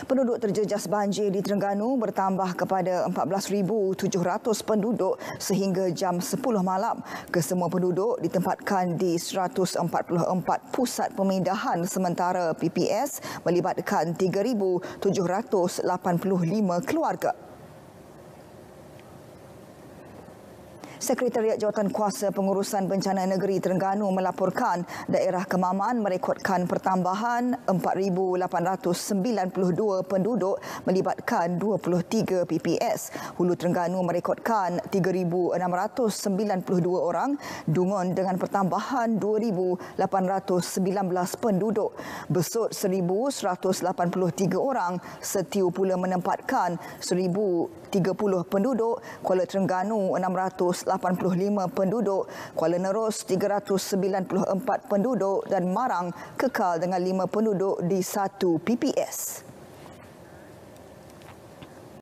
Penduduk terjejas banjir di Terengganu bertambah kepada 14,700 penduduk sehingga jam 10 malam. Kesemua penduduk ditempatkan di 144 pusat pemindahan sementara PPS melibatkan 3,785 keluarga. Sekretariat Jawatan Kuasa Pengurusan Bencana Negeri Terengganu melaporkan daerah Kemaman merekodkan pertambahan 4,892 penduduk melibatkan 23 PPS. Hulu Terengganu merekodkan 3,692 orang dungun dengan pertambahan 2,819 penduduk. Besut 1,183 orang setiu pula menempatkan 1,030 penduduk. Kuala Terengganu 385 penduduk, Kuala Nerus 394 penduduk dan Marang kekal dengan 5 penduduk di satu PPS.